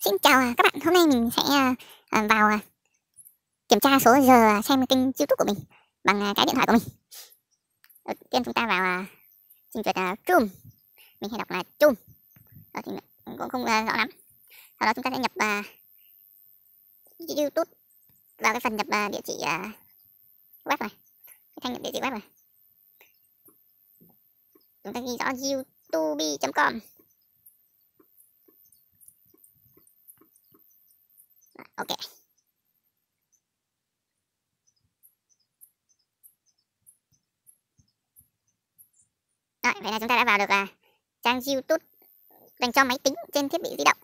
Xin chào à, các bạn, hôm nay mình sẽ à, à, vào kiểm tra số giờ xem kênh youtube của mình bằng cái điện thoại của mình Đầu tiên chúng ta vào trình duyệt Chrome Mình hay đọc là Chrome Đó thì cũng không, rõ lắm Sau đó chúng ta sẽ nhập youtube vào cái phần nhập địa chỉ web này Cái thanh nhập địa chỉ web này Chúng ta ghi rõ youtube.com ok Rồi, vậy là chúng ta đã vào được à, trang YouTube dành cho máy tính trên thiết bị di động.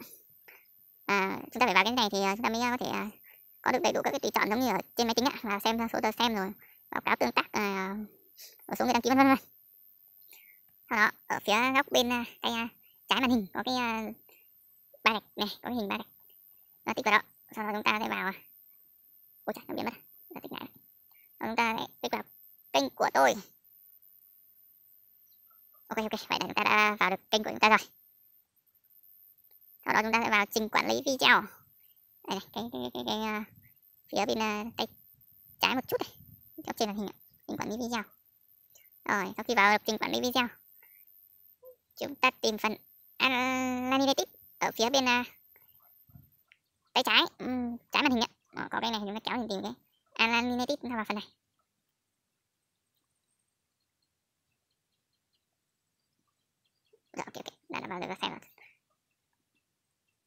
À, chúng ta phải vào cái này thì à, chúng ta mới à, có thể à, có được đầy đủ các cái tùy chọn giống như ở trên máy tính ạ, là xem số tờ xem rồi báo cáo tương tác à, ở số người đăng ký vân vân vân. Sau đó ở phía góc bên tay à, trái màn hình có cái ba gạch này, có cái hình ba gạch. Nó tích vào đó sau đó chúng ta sẽ vào à? ôi trời nó biến mất à? là tích ngã chúng ta sẽ tích vào kênh của tôi ok ok vậy là chúng ta đã vào được kênh của chúng ta rồi sau đó chúng ta sẽ vào trình quản lý video đây này cái cái cái, cái, cái à, phía bên tay trái một chút này góc trên màn hình trình quản lý video rồi sau khi vào được trình quản lý video chúng ta tìm phần analytics ở phía bên uh, tay trái um, trái màn hình ạ ờ, có cái này chúng ta kéo nhìn tìm cái Alan United vào phần này Rồi dạ, ok ok đã là vào được xem rồi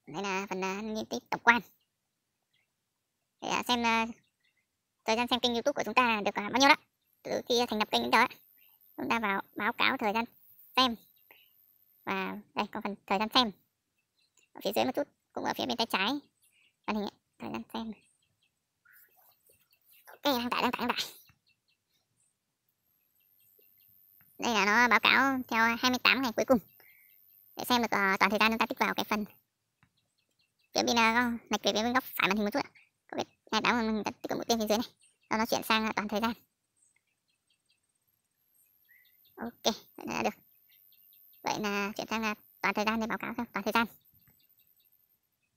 đây là phần uh, tổng quan để à, xem à, thời gian xem kênh youtube của chúng ta được bao nhiêu đó từ khi thành lập kênh đến giờ chúng ta vào báo cáo thời gian xem và đây có phần thời gian xem ở phía dưới một chút cũng ở phía bên tay trái tải đăng tải đăng đây là nó báo cáo theo 28 ngày cuối cùng để xem được uh, toàn thời gian chúng ta tích vào cái phần phía bên uh, lệch về bên góc phải màn hình một chút có cái ngày báo mà mình đã tích ở mũi tên phía dưới này nó nó chuyển sang uh, toàn thời gian ok vậy là được vậy là chuyển sang là toàn thời gian để báo cáo xem toàn thời gian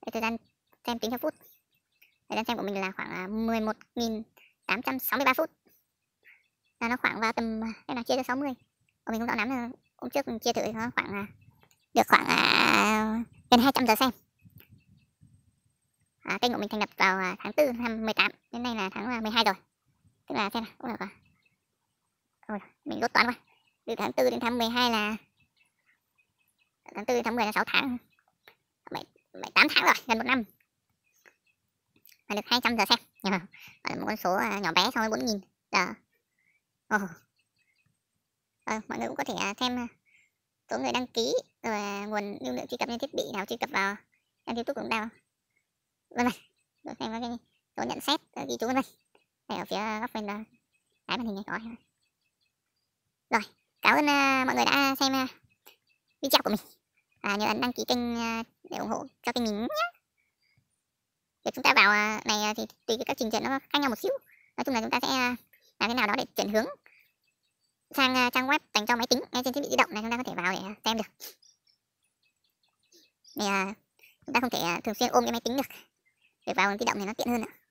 Đấy, thời gian xem tính theo phút thời gian xem của mình là khoảng 11.000 863 phút là nó khoảng vào tầm cái nào chia cho 60 còn mình cũng rõ lắm là hôm trước mình chia thử nó khoảng được khoảng à, gần 200 giờ xem à, kênh của mình thành lập vào à, tháng 4 năm 18 đến nay là tháng 12 à, rồi tức là xem nào cũng được rồi Ôi, mình rút toán qua từ tháng 4 đến tháng 12 là tháng 4 đến tháng 10 là 6 tháng 7, 7 8 tháng rồi gần một năm và được 200 giờ xem nha Đó là một con số à, nhỏ bé so với bốn nghìn đó Ồ. Rồi, ờ, mọi người cũng có thể à, xem à, số người đăng ký rồi nguồn lưu lượng truy cập trên thiết bị nào truy cập vào trang youtube cũng đào vân vân rồi xem cái số nhận xét ờ, ghi chú vân vân đây ở phía góc bên trái màn hình này có rồi cảm ơn mọi người đã xem video của mình à, nhớ ấn đăng ký kênh để ủng hộ cho kênh mình nhé việc chúng ta vào à, này à, thì tùy các trình duyệt nó khác nhau một xíu nói chung là chúng ta sẽ à, làm thế nào đó để chuyển hướng sang trang web dành cho máy tính ngay trên thiết bị di động này chúng ta có thể vào để xem được này chúng ta không thể thường xuyên ôm cái máy tính được để vào di động thì nó tiện hơn ạ